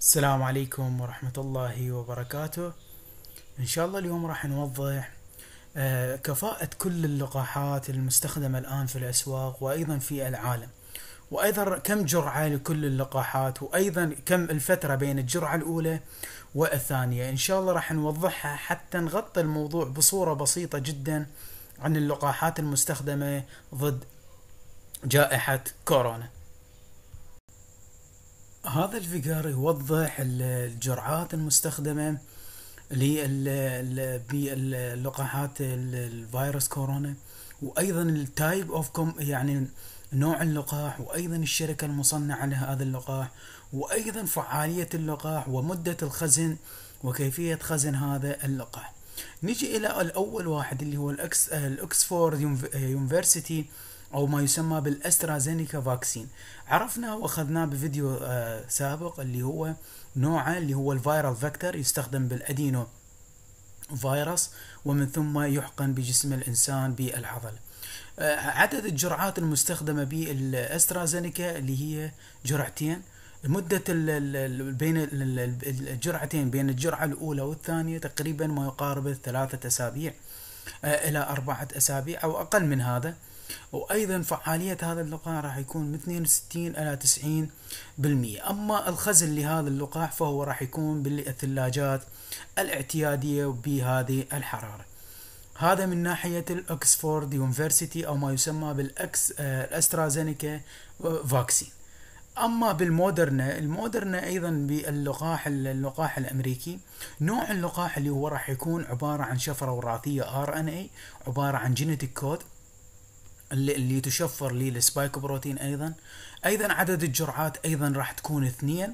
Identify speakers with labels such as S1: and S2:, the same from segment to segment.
S1: السلام عليكم ورحمة الله وبركاته إن شاء الله اليوم راح نوضح آه، كفاءة كل اللقاحات المستخدمة الآن في الأسواق وأيضا في العالم وأيضا كم جرعة لكل اللقاحات وأيضا كم الفترة بين الجرعة الأولى والثانية إن شاء الله راح نوضحها حتى نغطي الموضوع بصورة بسيطة جدا عن اللقاحات المستخدمة ضد جائحة كورونا هذا الفيجر يوضح الجرعات المستخدمة للقاحات الفيروس كورونا وايضا التايب اوف كوم يعني نوع اللقاح وايضا الشركه المصنعه لهذا اللقاح وايضا فعاليه اللقاح ومده الخزن وكيفيه خزن هذا اللقاح نجي الى الاول واحد اللي هو الاكس الاكسفورد يونيفرسيتي أو ما يسمى بالأسترازينيكا فاكسين عرفنا وأخذناه بفيديو آه، سابق اللي هو نوعه اللي هو الفيرال فيكتور يستخدم بالأدينو فيروس ومن ثم يحقن بجسم الإنسان بالعضل آه، عدد الجرعات المستخدمة بالأسترازينيكا اللي هي جرعتين مدة بين الجرعتين بين الجرعة الأولى والثانية تقريبا ما يقارب الثلاثة أسابيع آه، إلى أربعة أسابيع أو أقل من هذا وأيضا فعالية هذا اللقاح راح يكون من 62 إلى 90 بالمئة أما الخزن لهذا اللقاح فهو راح يكون بالثلاجات الاعتيادية بهذه الحرارة هذا من ناحية الأكسفورد يونيفرسيتي أو ما يسمى بالأكس آه، الأسترازينيكا آه، فاكسين اما بالمودرنا المودرنا ايضا باللقاح اللقاح الامريكي نوع اللقاح اللي هو راح يكون عباره عن شفره وراثيه ار ان اي عباره عن جينيتيك كود اللي, اللي تشفر لي السبايك بروتين ايضا ايضا عدد الجرعات ايضا راح تكون اثنين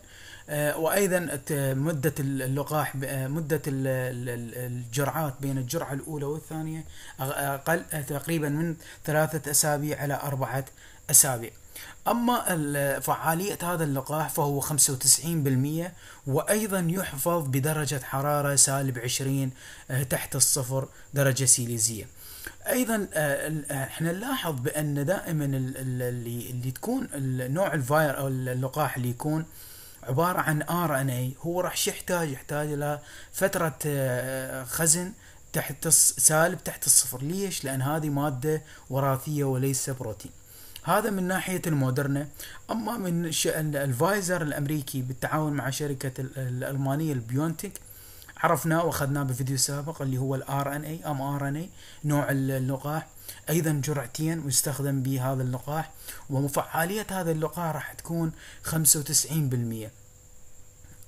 S1: آه، وايضا مده اللقاح آه، مده الجرعات بين الجرعه الاولى والثانيه اقل تقريبا من ثلاثه اسابيع الى اربعه اسابيع أما فعالية هذا اللقاح فهو 95% وأيضا يحفظ بدرجة حرارة سالب 20 آه، تحت الصفر درجة سيليزية ايضا آه، آه، احنا نلاحظ بان دائما اللي اللي تكون نوع الفاير او اللقاح اللي يكون عباره عن ار ان اي هو راح يحتاج يحتاج الى فتره خزن تحت سالب تحت الصفر ليش لان هذه ماده وراثيه وليس بروتين هذا من ناحية المودرنا أما من شأن الفايزر الأمريكي بالتعاون مع شركة الألمانية البيونتك عرفناه واخذناه بفيديو سابق اللي هو الار ان اي ام ار ان اي نوع اللقاح ايضا جرعتين ويستخدم به هذا اللقاح وفعاليه هذا اللقاح راح تكون 95%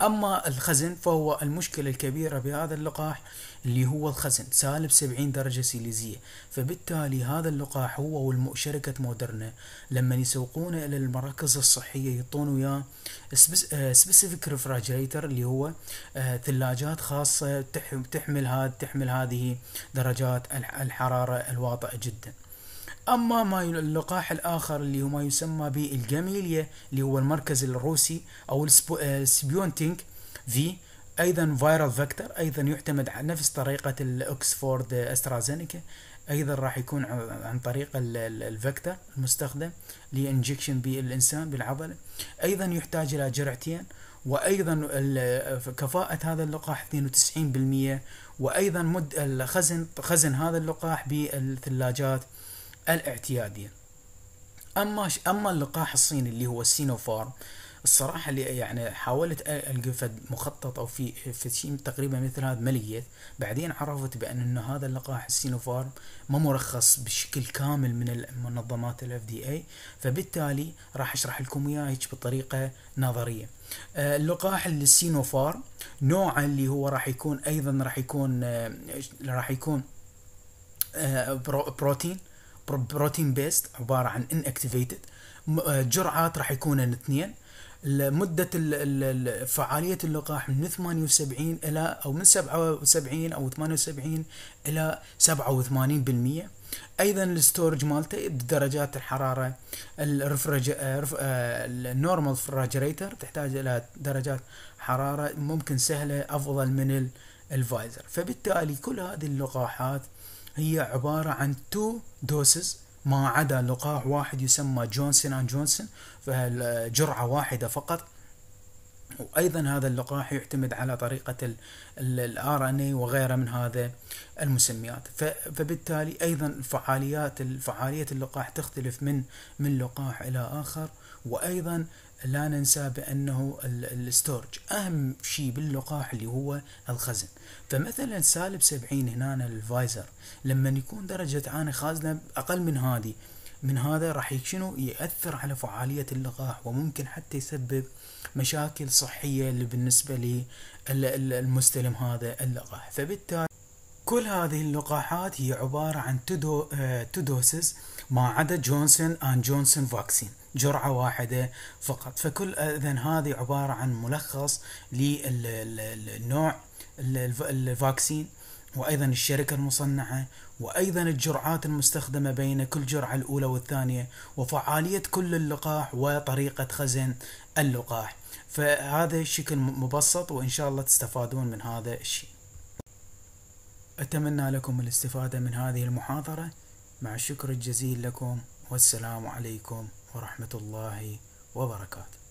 S1: أما الخزن فهو المشكلة الكبيرة بهذا اللقاح اللي هو الخزن سالب 70 درجة سيليزية فبالتالي هذا اللقاح هو وشركة مودرنا لما يسوقونه إلى المراكز الصحية يعطون وياه سبيسيفيك ريفراجريتر اللي هو آه، ثلاجات خاصة تحمل هذه درجات الحرارة الواطئة جداً أما ما اللقاح الآخر اللي هو ما يسمى بالجاميليا اللي هو المركز الروسي أو السبيونتينك في أيضا فيرال فيكتور أيضا يعتمد على نفس طريقة الأكسفورد أسترازينيكا أيضا راح يكون عن طريق الفيكتور المستخدم لإنجكشن بالإنسان بالعضلة أيضا يحتاج إلى جرعتين وايضا كفاءه هذا اللقاح 92% وايضا مد الخزن خزن هذا اللقاح بالثلاجات الاعتيادية اما اما اللقاح الصيني اللي هو السينوفارم الصراحة اللي يعني حاولت القى فد مخطط او في في شيء تقريبا مثل هذا ما لقيت بعدين عرفت بان انه هذا اللقاح السينوفارم ما مرخص بشكل كامل من المنظمات الاف دي اي فبالتالي راح اشرح لكم اياه هيك بطريقة نظرية اللقاح السينوفارم نوعه اللي هو راح يكون ايضا راح يكون راح يكون بروتين بروتين بيست عباره عن ان اكتيفيتد آه، جرعات راح يكون اثنين مدة فعالية اللقاح من 78 إلى أو من 77 أو 78 إلى 87% أيضا الستورج مالته بدرجات الحرارة الرفرج آه، آه، النورمال فراجريتر تحتاج إلى درجات حرارة ممكن سهلة أفضل من الفايزر فبالتالي كل هذه اللقاحات هي عبارة عن تو دوسز ما عدا لقاح واحد يسمى جونسون اند جونسون فجرعة واحدة فقط وايضا هذا اللقاح يعتمد على طريقه الار ان اي وغيره من هذا المسميات فبالتالي ايضا فعاليات فعاليه اللقاح تختلف من من لقاح الى اخر وايضا لا ننسى بانه الستورج اهم شيء باللقاح اللي هو الخزن فمثلا سالب 70 هنا الفايزر لما يكون درجه عانه خازنه اقل من هذه من هذا راح شنو ياثر على فعاليه اللقاح وممكن حتى يسبب مشاكل صحيه بالنسبه للمستلم هذا اللقاح فبالتالي كل هذه اللقاحات هي عبارة عن تو آه، تودوسز ما عدا جونسون اند جونسون فاكسين جرعة واحدة فقط فكل اذا هذه عبارة عن ملخص للنوع الفاكسين وايضا الشركه المصنعه وايضا الجرعات المستخدمه بين كل جرعه الاولى والثانيه وفعاليه كل اللقاح وطريقه خزن اللقاح فهذا شكل مبسط وان شاء الله تستفادون من هذا الشيء أتمنى لكم الاستفادة من هذه المحاضرة مع الشكر الجزيل لكم والسلام عليكم ورحمة الله وبركاته